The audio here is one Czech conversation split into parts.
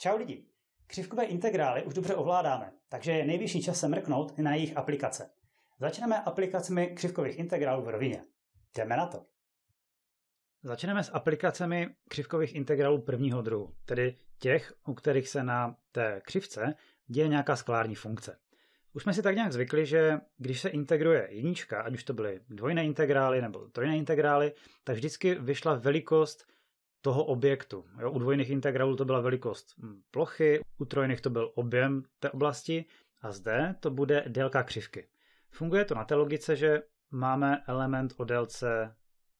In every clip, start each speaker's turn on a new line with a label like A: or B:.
A: Čau lidi! Křivkové integrály už dobře ovládáme, takže je nejvyšší čas se mrknout na jejich aplikace. Začneme aplikacemi křivkových integrálů v rovině. Jdeme na to! Začneme s aplikacemi křivkových integrálů prvního druhu, tedy těch, u kterých se na té křivce děje nějaká sklární funkce. Už jsme si tak nějak zvykli, že když se integruje jednička, ať už to byly dvojné integrály nebo trojné integrály, tak vždycky vyšla velikost toho objektu. Jo, u dvojných integrálů to byla velikost plochy, u trojných to byl objem té oblasti a zde to bude délka křivky. Funguje to na té logice, že máme element o délce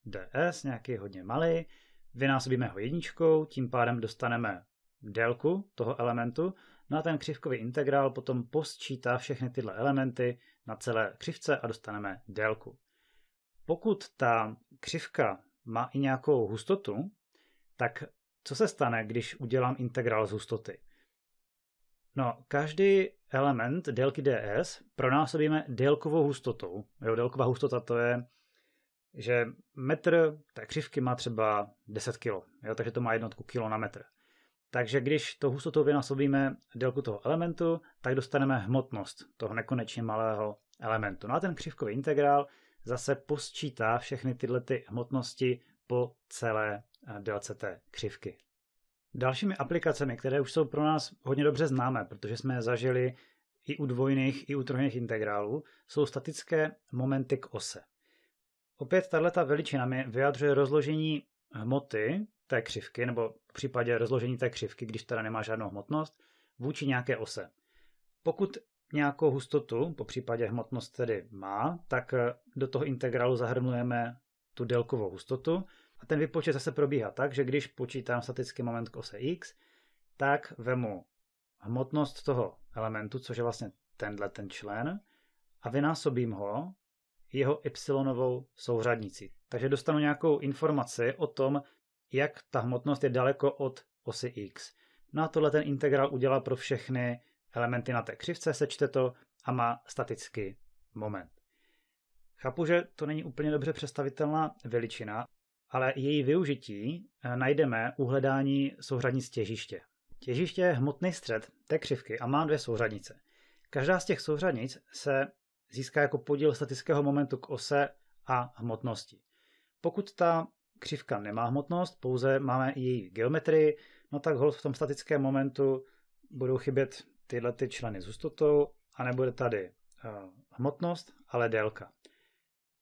A: ds, nějaký hodně malý, vynásobíme ho jedničkou, tím pádem dostaneme délku toho elementu, no a ten křivkový integrál potom posčítá všechny tyhle elementy na celé křivce a dostaneme délku. Pokud ta křivka má i nějakou hustotu, tak co se stane, když udělám integrál z hustoty? No, každý element délky ds pronásobíme délkovou hustotou. Jo, délková hustota to je, že metr té křivky má třeba 10 kg, jo, takže to má jednotku kilo na metr. Takže když to hustotou vynásobíme délku toho elementu, tak dostaneme hmotnost toho nekonečně malého elementu. No a ten křivkový integrál zase posčítá všechny tyhle ty hmotnosti po celé té křivky. Dalšími aplikacemi, které už jsou pro nás hodně dobře známé, protože jsme je zažili i u dvojných, i u trojných integrálů, jsou statické momenty k ose. Opět tato veličina mi vyjadřuje rozložení hmoty té křivky, nebo v případě rozložení té křivky, když teda nemá žádnou hmotnost, vůči nějaké ose. Pokud nějakou hustotu, po případě hmotnost tedy má, tak do toho integrálu zahrnujeme tu délkovou hustotu a ten výpočet zase probíhá tak, že když počítám statický moment k ose x, tak vemu hmotnost toho elementu, což je vlastně tenhle ten člen, a vynásobím ho jeho y souřadnici. Takže dostanu nějakou informaci o tom, jak ta hmotnost je daleko od osy x. No a tohle ten integrál udělá pro všechny elementy na té křivce, sečte to a má statický moment. Chápu, že to není úplně dobře představitelná veličina, ale její využití eh, najdeme u hledání souřadnic těžiště. Těžiště je hmotný střed té křivky a má dvě souřadnice. Každá z těch souřadnic se získá jako podíl statického momentu k ose a hmotnosti. Pokud ta křivka nemá hmotnost, pouze máme i její geometrii, no tak hol v tom statickém momentu budou chybět tyhle ty členy s hustotou a nebude tady eh, hmotnost, ale délka.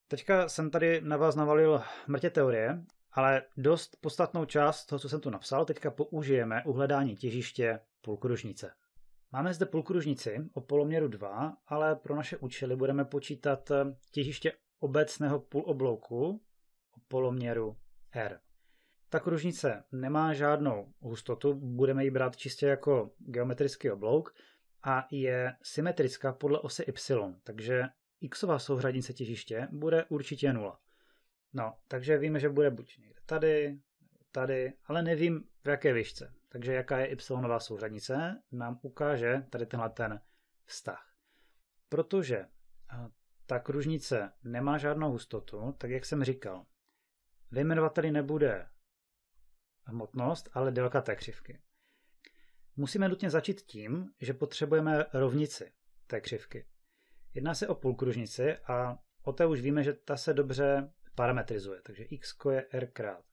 A: Teďka jsem tady na vás navalil mrtě teorie, ale dost podstatnou část toho, co jsem tu napsal, teďka použijeme u hledání těžiště půlkružnice. Máme zde půlkružnici o poloměru 2, ale pro naše účely budeme počítat eh, těžiště obecného půloblouku o poloměru R. Ta kružnice nemá žádnou hustotu, budeme ji brát čistě jako geometrický oblouk a je symetrická podle osy y, takže xová souřadnice těžiště bude určitě nula. No, takže víme, že bude buď někde tady, tady, ale nevím v jaké výšce. Takže jaká je y souřadnice, nám ukáže tady tenhle ten vztah. Protože eh, ta kružnice nemá žádnou hustotu, tak jak jsem říkal, vyjmenovat tady nebude hmotnost, ale délka té křivky. Musíme nutně začít tím, že potřebujeme rovnici té křivky. Jedná se o půlkružnici a o té už víme, že ta se dobře parametrizuje. Takže x je r krát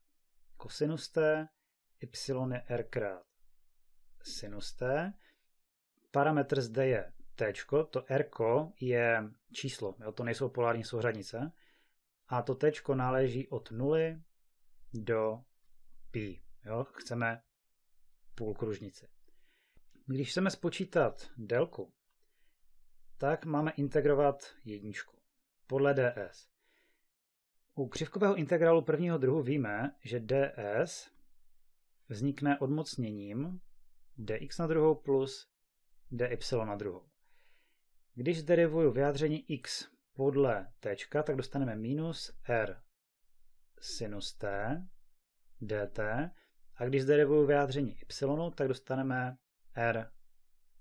A: kosinus t, y je r krát sinus t. Parametr zde je t, to r je číslo, jo, to nejsou polární souřadnice. A to t náleží od 0 do π. Jo? Chceme půlkružnici. Když chceme spočítat délku, tak máme integrovat jedničku podle ds. U křivkového integrálu prvního druhu víme, že ds vznikne odmocněním dx na druhou plus dy na druhou. Když zderivuju vyjádření x podle t, tak dostaneme minus r sinus t dt a když zderivuju vyjádření y, tak dostaneme r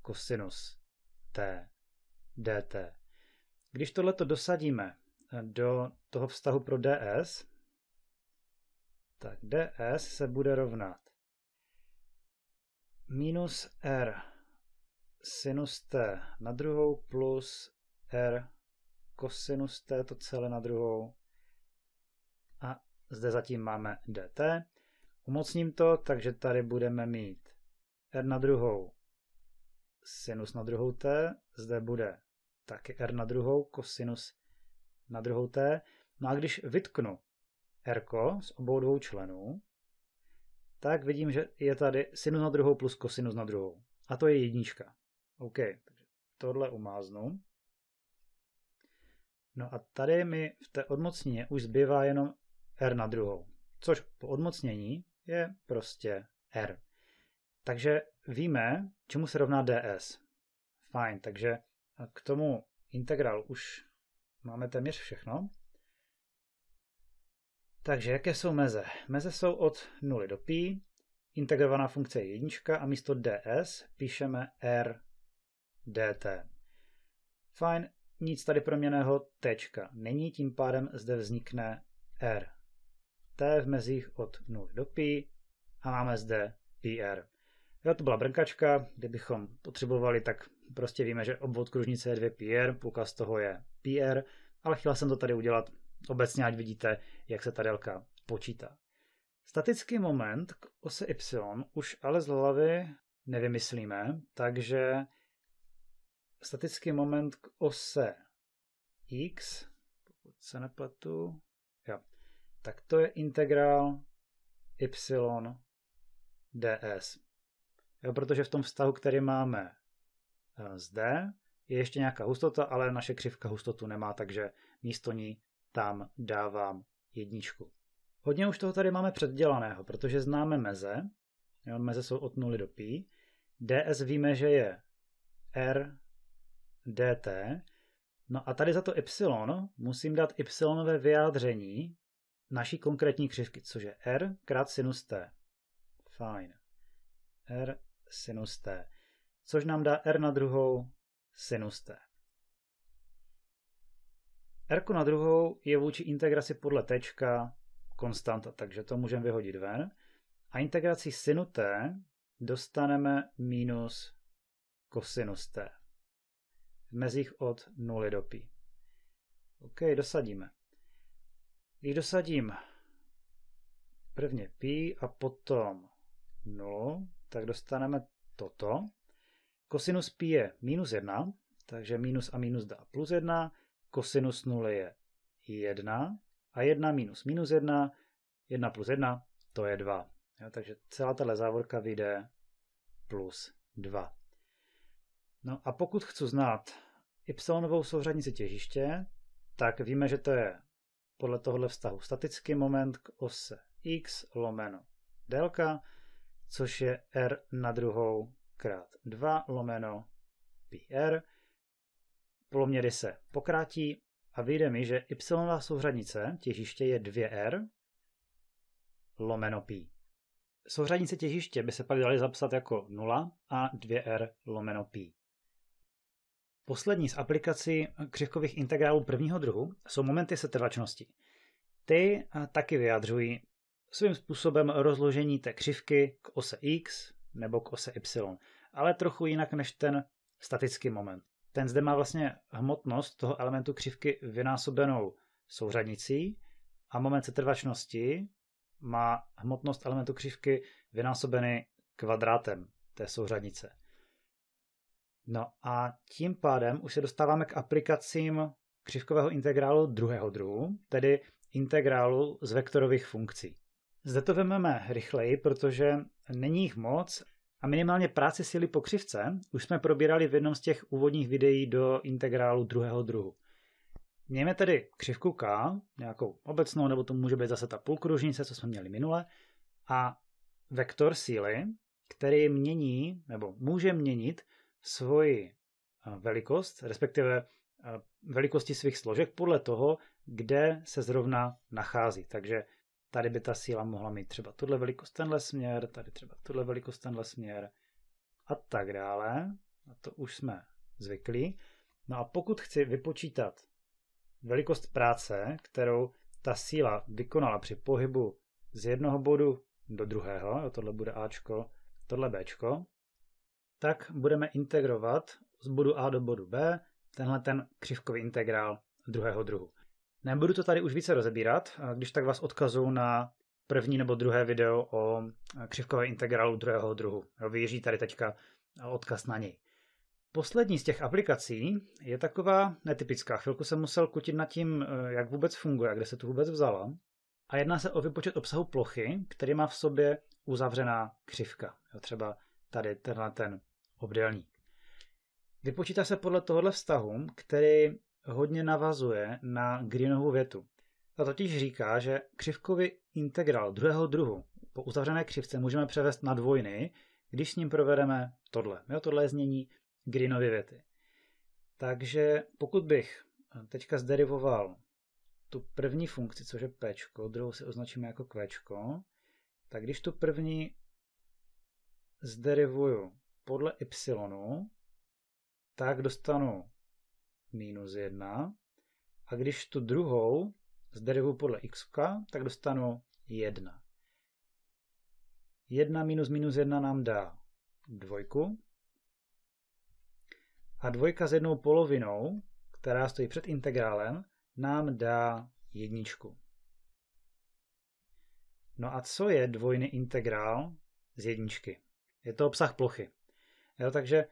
A: kosinus t dt. Když tohleto dosadíme eh, do toho vztahu pro ds, tak ds se bude rovnat minus r sinus t na druhou plus r kosinus t, to celé na druhou. A zde zatím máme dt. Umocním to, takže tady budeme mít r na druhou sinus na druhou t, zde bude taky r na druhou, kosinus na druhou t. No a když vytknu r z obou dvou členů, tak vidím, že je tady sinus na druhou plus kosinus na druhou. A to je jednička. OK, takže tohle umáznu. No a tady mi v té odmocnině už zbývá jenom r na druhou, což po odmocnění je prostě r. Takže víme, čemu se rovná ds. Fajn, takže k tomu integral už máme téměř všechno. Takže jaké jsou meze? Meze jsou od 0 do pi, integrovaná funkce je jednička a místo ds píšeme r dt. Fajn, nic tady proměného tečka není, tím pádem zde vznikne r t v mezích od 0 do pi a máme zde pr. Jo, no, to byla brnkačka, kdybychom potřebovali, tak prostě víme, že obvod kružnice je 2 PR, půlka z toho je PR, ale chtěl jsem to tady udělat obecně, ať vidíte, jak se ta délka počítá. Statický moment k ose Y už ale z hlavy nevymyslíme, takže statický moment k ose X, pokud se nepletu, jo, tak to je integrál Y ds. Jo, protože v tom vztahu, který máme eh, zde, je ještě nějaká hustota, ale naše křivka hustotu nemá, takže místo ní tam dávám jedničku. Hodně už toho tady máme předdělaného, protože známe meze. Jo, meze jsou od 0 do pi. ds víme, že je r dt. No a tady za to y musím dát y ve vyjádření naší konkrétní křivky, což je r krát sinus t. Fajn. r sinus t, což nám dá r na druhou sinus t. r na druhou je vůči integraci podle t konstanta, takže to můžeme vyhodit ven. A integrací sinu t dostaneme minus kosinus t v mezích od 0 do pi. OK, dosadíme. Když dosadím prvně pi a potom 0, tak dostaneme toto. Kosinus pi je minus 1, takže minus a minus dá plus 1, kosinus 0 je 1 a 1 minus minus 1, 1 plus 1, to je 2. Jo, takže celá tahle závorka vyjde plus 2. No a pokud chci znát y souřadnici těžiště, tak víme, že to je podle tohle vztahu statický moment k ose x lomeno délka, což je r na druhou krát 2 lomeno πr. Poměry se pokrátí a vyjde mi, že y souřadnice těžiště je 2r lomeno π. Souřadnice těžiště by se pak daly zapsat jako 0 a 2r lomeno π. Poslední z aplikací křivkových integrálů prvního druhu jsou momenty setrvačnosti. Ty eh, taky vyjadřují svým způsobem rozložení té křivky k ose x nebo k ose y, ale trochu jinak než ten statický moment. Ten zde má vlastně hmotnost toho elementu křivky vynásobenou souřadnicí a moment setrvačnosti má hmotnost elementu křivky vynásobený kvadrátem té souřadnice. No a tím pádem už se dostáváme k aplikacím křivkového integrálu druhého druhu, tedy integrálu z vektorových funkcí. Zde to vezmeme rychleji, protože není jich moc a minimálně práci síly po křivce už jsme probírali v jednom z těch úvodních videí do integrálu druhého druhu. Mějme tedy křivku K, nějakou obecnou, nebo to může být zase ta půlkružnice, co jsme měli minule, a vektor síly, který mění, nebo může měnit svoji eh, velikost, respektive eh, velikosti svých složek podle toho, kde se zrovna nachází. Takže Tady by ta síla mohla mít třeba tuhle velikost tenhle směr, tady třeba tuhle velikost tenhle směr a tak dále. A to už jsme zvyklí. No a pokud chci vypočítat velikost práce, kterou ta síla vykonala při pohybu z jednoho bodu do druhého, jo, tohle bude Ačko, tohle Bčko, tak budeme integrovat z bodu A do bodu B tenhle ten křivkový integrál druhého druhu. Nebudu to tady už více rozebírat, když tak vás odkazuju na první nebo druhé video o eh, křivkové integrálu druhého druhu. Vyjíří tady teďka eh, odkaz na něj. Poslední z těch aplikací je taková netypická. Chvilku jsem musel kutit nad tím, eh, jak vůbec funguje a kde se tu vůbec vzala. A jedná se o vypočet obsahu plochy, který má v sobě uzavřená křivka. Jo, třeba tady tenhle ten obdélník. Vypočítá se podle tohohle vztahu, který hodně navazuje na Greenovu větu. Ta totiž říká, že křivkový integrál druhého druhu po uzavřené křivce můžeme převést na dvojny, když s ním provedeme tohle. Jo, tohle je znění Greenovy věty. Takže pokud bych teďka zderivoval tu první funkci, což je p, druhou si označíme jako q, tak když tu první zderivuju podle y, tak dostanu minus 1. A když tu druhou zderivu podle x, tak dostanu 1. 1 minus minus 1 nám dá dvojku. A dvojka s jednou polovinou, která stojí před integrálem, nám dá jedničku. No a co je dvojný integrál z jedničky? Je to obsah plochy. Jo, takže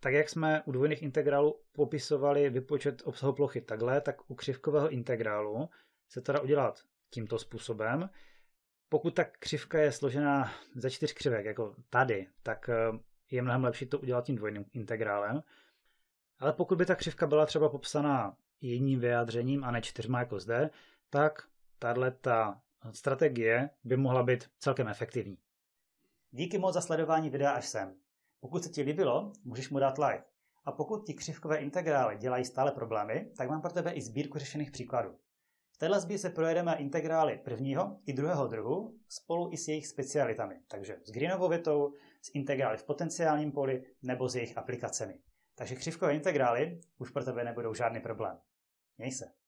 A: tak jak jsme u dvojných integrálů popisovali vypočet obsahu plochy takhle, tak u křivkového integrálu se to dá udělat tímto způsobem. Pokud ta křivka je složená ze čtyř křivek, jako tady, tak eh, je mnohem lepší to udělat tím dvojným integrálem. Ale pokud by ta křivka byla třeba popsaná jedním vyjádřením a ne čtyřma jako zde, tak tahle ta strategie by mohla být celkem efektivní. Díky moc za sledování videa až sem. Pokud se ti líbilo, můžeš mu dát like. A pokud ti křivkové integrály dělají stále problémy, tak mám pro tebe i sbírku řešených příkladů. V téhle sbírce projedeme integrály prvního i druhého druhu spolu i s jejich specialitami, takže s greenovou větou, s integrály v potenciálním poli nebo s jejich aplikacemi. Takže křivkové integrály už pro tebe nebudou žádný problém. Měj se.